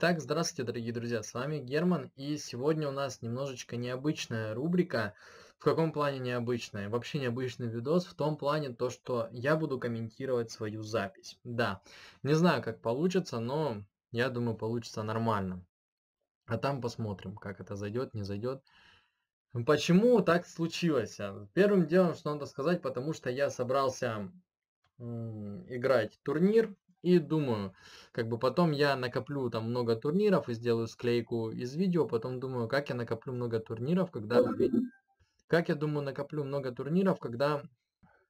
Итак, здравствуйте, дорогие друзья, с вами Герман, и сегодня у нас немножечко необычная рубрика. В каком плане необычная? Вообще необычный видос в том плане, то, что я буду комментировать свою запись. Да, не знаю, как получится, но я думаю, получится нормально. А там посмотрим, как это зайдет, не зайдет. Почему так случилось? Первым делом, что надо сказать, потому что я собрался играть турнир и думаю, как бы потом я накоплю там много турниров и сделаю склейку из видео, потом думаю, как я накоплю много турниров, когда... Как я думаю, накоплю много турниров, когда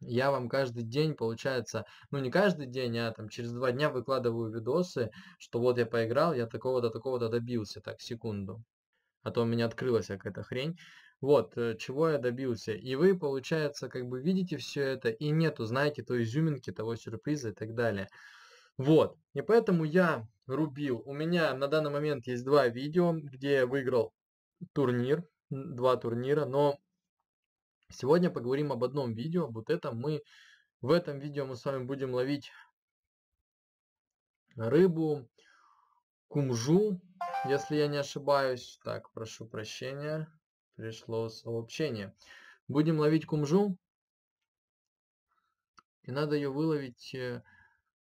я вам каждый день, получается, ну не каждый день, а там через два дня выкладываю видосы, что вот я поиграл, я такого-то, такого-то добился, так, секунду. А то у меня открылась какая-то хрень. Вот, э, чего я добился. И вы, получается, как бы видите все это, и нету, знаете, той изюминки, того сюрприза и так далее. Вот. И поэтому я рубил. У меня на данный момент есть два видео, где я выиграл турнир, два турнира, но сегодня поговорим об одном видео, вот это мы, в этом видео мы с вами будем ловить рыбу, кумжу, если я не ошибаюсь, так, прошу прощения, пришло сообщение. Будем ловить кумжу, и надо ее выловить э,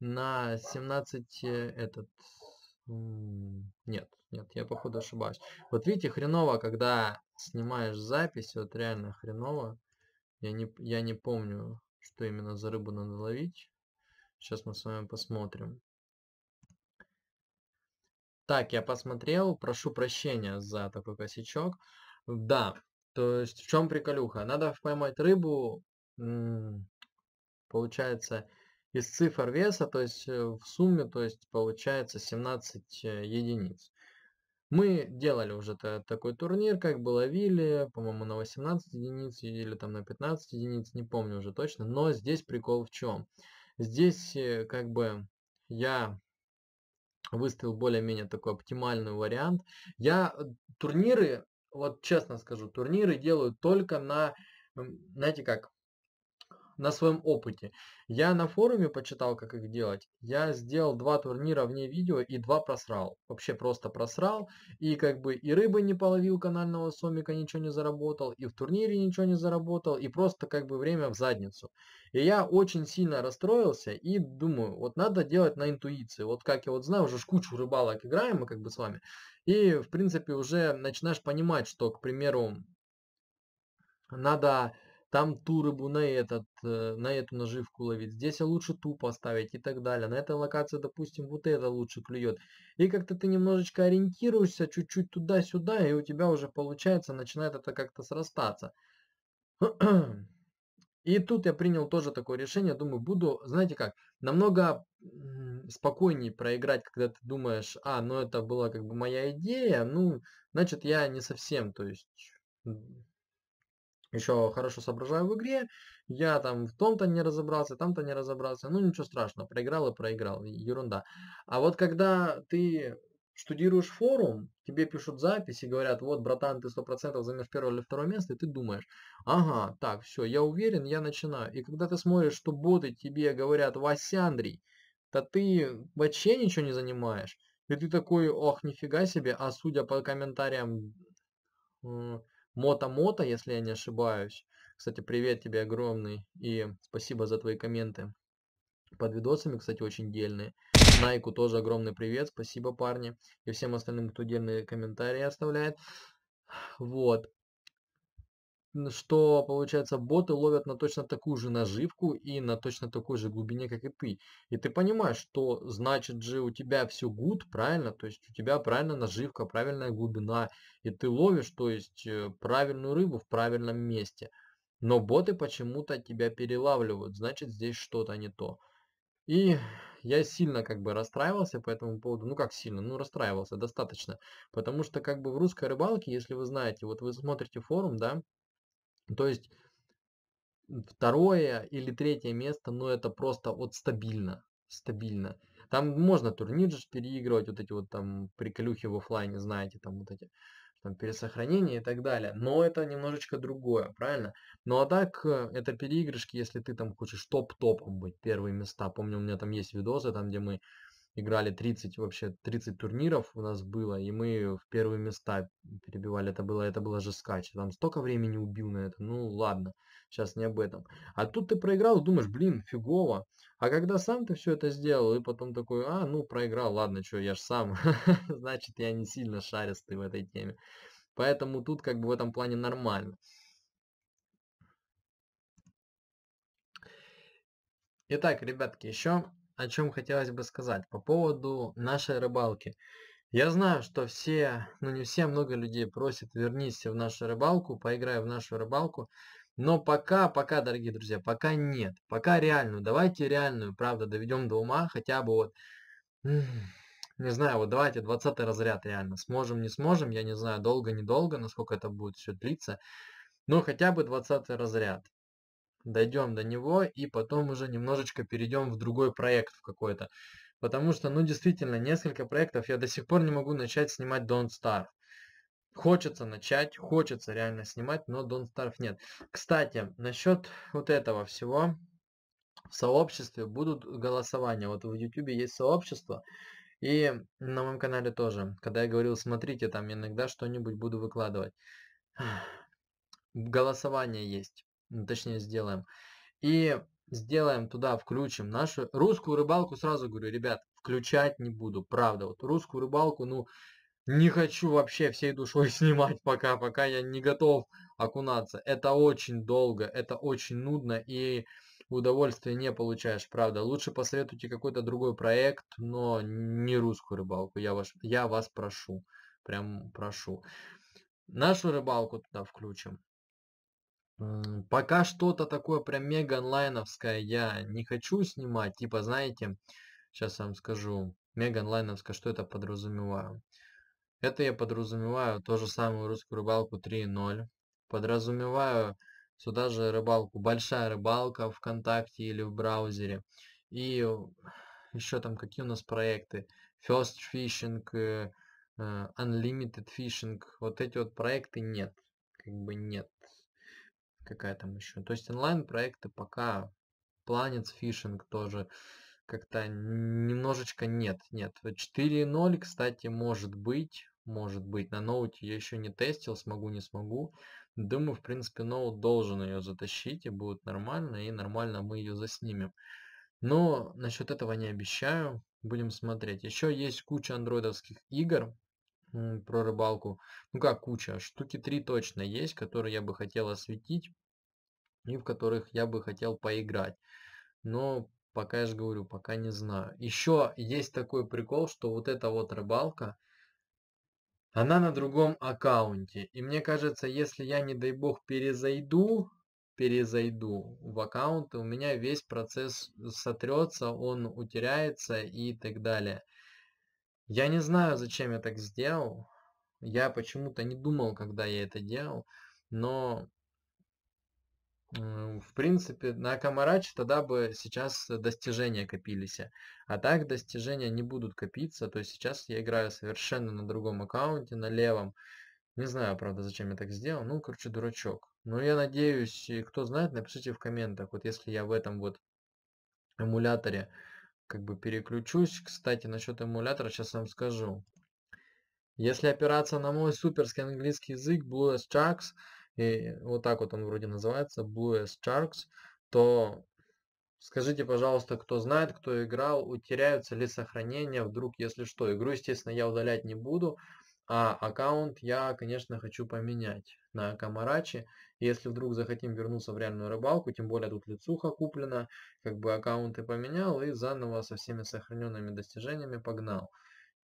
на 17 э, этот... Нет, нет, я походу ошибаюсь. Вот видите, хреново, когда снимаешь запись, вот реально хреново. Я не, я не помню, что именно за рыбу надо ловить. Сейчас мы с вами посмотрим. Так, я посмотрел, прошу прощения за такой косячок. Да, то есть в чем приколюха? Надо поймать рыбу, получается, из цифр веса, то есть э, в сумме, то есть получается 17 э, единиц. Мы делали уже такой турнир, как бы ловили, по-моему, на 18 единиц или там на 15 единиц, не помню уже точно, но здесь прикол в чем. Здесь э, как бы я выставил более-менее такой оптимальный вариант. Я турниры, вот честно скажу, турниры делаю только на, знаете как, на своем опыте. Я на форуме почитал, как их делать. Я сделал два турнира вне видео и два просрал. Вообще просто просрал. И как бы и рыбы не половил канального сомика, ничего не заработал. И в турнире ничего не заработал. И просто как бы время в задницу. И я очень сильно расстроился и думаю, вот надо делать на интуиции. Вот как я вот знаю, уже кучу рыбалок играем мы как бы с вами. И в принципе уже начинаешь понимать, что, к примеру, надо там ту рыбу на, этот, э, на эту наживку ловить, здесь лучше ту поставить и так далее. На этой локации, допустим, вот это лучше клюет. И как-то ты немножечко ориентируешься чуть-чуть туда-сюда, и у тебя уже получается, начинает это как-то срастаться. И тут я принял тоже такое решение, думаю, буду, знаете как, намного спокойнее проиграть, когда ты думаешь, а, ну это была как бы моя идея, ну, значит я не совсем, то есть еще хорошо соображаю в игре, я там в том-то не разобрался, там-то не разобрался, ну ничего страшного, проиграл и проиграл, ерунда. А вот когда ты студируешь форум, тебе пишут запись и говорят, вот, братан, ты 100% займешь первое или второе место, и ты думаешь, ага, так, все, я уверен, я начинаю. И когда ты смотришь, что боты тебе говорят, Вася, Андрей, да ты вообще ничего не занимаешь. И ты такой, ох, нифига себе, а судя по комментариям, э, Мото-мото, если я не ошибаюсь. Кстати, привет тебе огромный и спасибо за твои комменты под видосами, кстати, очень дельные. Найку тоже огромный привет, спасибо, парни. И всем остальным, кто дельные комментарии оставляет. Вот что, получается, боты ловят на точно такую же наживку и на точно такой же глубине, как и ты. И ты понимаешь, что значит же у тебя все гуд, правильно? То есть у тебя правильная наживка, правильная глубина, и ты ловишь, то есть э, правильную рыбу в правильном месте. Но боты почему-то тебя перелавливают, значит здесь что-то не то. И я сильно как бы расстраивался по этому поводу, ну как сильно, ну расстраивался достаточно, потому что как бы в русской рыбалке, если вы знаете, вот вы смотрите форум, да, ну, то есть второе или третье место, но ну, это просто вот стабильно, стабильно. Там можно турнир же переигрывать, вот эти вот там приколюхи в офлайне, знаете, там вот эти там, пересохранения и так далее. Но это немножечко другое, правильно? Ну а так, э, это переигрышки, если ты там хочешь топ-топом быть, первые места. Помню, у меня там есть видосы, там где мы играли 30, вообще 30 турниров у нас было, и мы в первые места перебивали. Это было, это было же скач. Там столько времени убил на это. Ну ладно, сейчас не об этом. А тут ты проиграл, думаешь, блин, фигово. А когда сам ты все это сделал, и потом такой, а, ну проиграл, ладно, что, я ж сам. Значит, я не сильно шаристый в этой теме. Поэтому тут как бы в этом плане нормально. Итак, ребятки, еще о чем хотелось бы сказать по поводу нашей рыбалки. Я знаю, что все, ну не все, много людей просят, вернись в нашу рыбалку, поиграй в нашу рыбалку. Но пока, пока, дорогие друзья, пока нет. Пока реальную. Давайте реальную, правда, доведем до ума. Хотя бы вот, не знаю, вот давайте 20 разряд реально. Сможем, не сможем, я не знаю, долго, недолго, насколько это будет все длиться. Но хотя бы 20 разряд дойдем до него и потом уже немножечко перейдем в другой проект в какой-то. Потому что, ну, действительно, несколько проектов я до сих пор не могу начать снимать Don't Starve. Хочется начать, хочется реально снимать, но Don't Starve нет. Кстати, насчет вот этого всего, в сообществе будут голосования. Вот в YouTube есть сообщество, и на моем канале тоже. Когда я говорил, смотрите, там иногда что-нибудь буду выкладывать. Голосование есть ну, точнее сделаем. И сделаем туда, включим нашу русскую рыбалку, сразу говорю, ребят, включать не буду, правда, вот русскую рыбалку, ну, не хочу вообще всей душой снимать пока, пока я не готов окунаться. Это очень долго, это очень нудно и удовольствия не получаешь, правда. Лучше посоветуйте какой-то другой проект, но не русскую рыбалку, я вас, я вас прошу, прям прошу. Нашу рыбалку туда включим. Пока что-то такое прям мега онлайновское я не хочу снимать. Типа, знаете, сейчас вам скажу, мега онлайновское, что это подразумеваю. Это я подразумеваю то же самую русскую рыбалку 3.0. Подразумеваю сюда же рыбалку, большая рыбалка ВКонтакте или в браузере. И еще там какие у нас проекты. First Fishing, э, э, Unlimited Fishing. Вот эти вот проекты нет. Как бы нет какая там еще. То есть онлайн-проекты пока Planet Fishing тоже как-то немножечко нет. Нет, 4.0, кстати, может быть, может быть. На ноуте я еще не тестил, смогу, не смогу. Думаю, в принципе, ноут должен ее затащить, и будет нормально, и нормально мы ее заснимем. Но насчет этого не обещаю, будем смотреть. Еще есть куча андроидовских игр, про рыбалку. Ну как куча, штуки три точно есть, которые я бы хотел осветить и в которых я бы хотел поиграть. Но пока я же говорю, пока не знаю. Еще есть такой прикол, что вот эта вот рыбалка, она на другом аккаунте. И мне кажется, если я, не дай бог, перезайду, перезайду в аккаунт, у меня весь процесс э, сотрется, он утеряется и так далее. Я не знаю, зачем я так сделал. Я почему-то не думал, когда я это делал, но в принципе, на Камараче тогда бы сейчас достижения копились. А так достижения не будут копиться. То есть сейчас я играю совершенно на другом аккаунте, на левом. Не знаю, правда, зачем я так сделал. Ну, короче, дурачок. Но я надеюсь, кто знает, напишите в комментах. Вот если я в этом вот эмуляторе как бы переключусь. Кстати, насчет эмулятора сейчас вам скажу. Если опираться на мой суперский английский язык Blues Sharks, и вот так вот он вроде называется, Blues Sharks, то скажите, пожалуйста, кто знает, кто играл, утеряются ли сохранения вдруг, если что. Игру, естественно, я удалять не буду, а аккаунт я, конечно, хочу поменять на Камарачи если вдруг захотим вернуться в реальную рыбалку, тем более тут лицуха куплена, как бы аккаунты поменял и заново со всеми сохраненными достижениями погнал.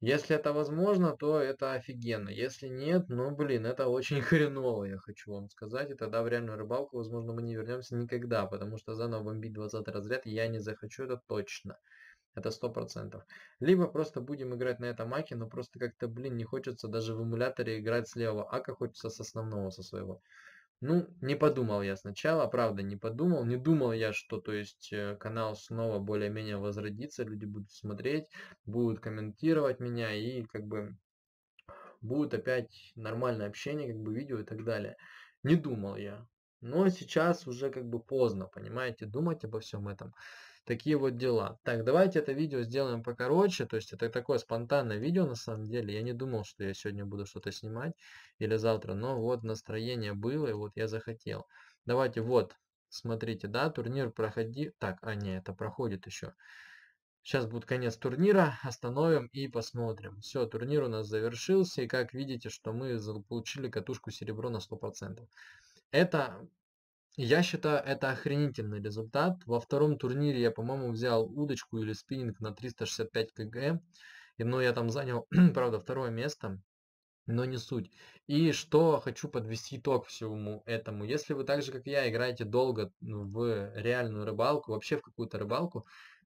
Если это возможно, то это офигенно. Если нет, ну блин, это очень хреново, я хочу вам сказать. И тогда в реальную рыбалку, возможно, мы не вернемся никогда, потому что заново бомбить 20 разряд я не захочу, это точно. Это сто процентов. Либо просто будем играть на этом аке, но просто как-то, блин, не хочется даже в эмуляторе играть слева, левого ака, хочется с основного, со своего. Ну, не подумал я сначала, правда, не подумал. Не думал я, что, то есть, э, канал снова более-менее возродится, люди будут смотреть, будут комментировать меня и, как бы, будет опять нормальное общение, как бы, видео и так далее. Не думал я. Но сейчас уже, как бы, поздно, понимаете, думать обо всем этом. Такие вот дела. Так, давайте это видео сделаем покороче. То есть это такое спонтанное видео на самом деле. Я не думал, что я сегодня буду что-то снимать или завтра. Но вот настроение было, и вот я захотел. Давайте вот, смотрите, да, турнир проходи... Так, а не, это проходит еще. Сейчас будет конец турнира, остановим и посмотрим. Все, турнир у нас завершился, и как видите, что мы получили катушку серебро на 100%. Это я считаю, это охренительный результат. Во втором турнире я, по-моему, взял удочку или спиннинг на 365 кг. И, ну, я там занял, правда, второе место, но не суть. И что хочу подвести итог всему этому. Если вы так же, как я, играете долго в реальную рыбалку, вообще в какую-то рыбалку,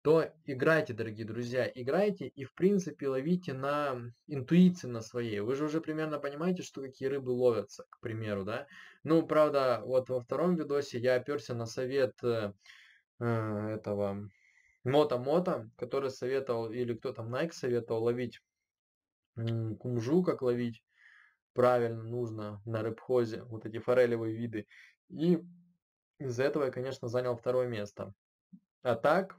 то играйте, дорогие друзья, играйте и, в принципе, ловите на интуиции на своей. Вы же уже примерно понимаете, что какие рыбы ловятся, к примеру, да? Ну, правда, вот во втором видосе я оперся на совет э, э этого Мота-Мота, который советовал, или кто там, Nike советовал ловить э, кумжу, как ловить правильно нужно на рыбхозе, вот эти форелевые виды. И из-за этого я, конечно, занял второе место. А так,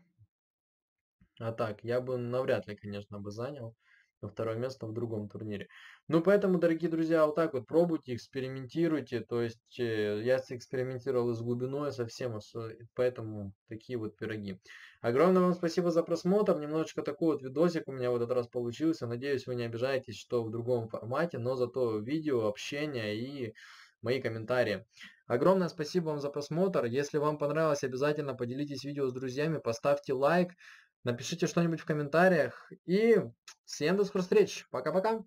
а так, я бы навряд ли, конечно, бы занял второе место в другом турнире. Ну, поэтому, дорогие друзья, вот так вот пробуйте, экспериментируйте. То есть э, я экспериментировал с глубиной совсем, а э, поэтому такие вот пироги. Огромное вам спасибо за просмотр. Немножечко такой вот видосик у меня в этот раз получился. Надеюсь, вы не обижаетесь, что в другом формате, но зато видео, общение и мои комментарии. Огромное спасибо вам за просмотр. Если вам понравилось, обязательно поделитесь видео с друзьями, поставьте лайк. Напишите что-нибудь в комментариях. И всем до скорых встреч. Пока-пока.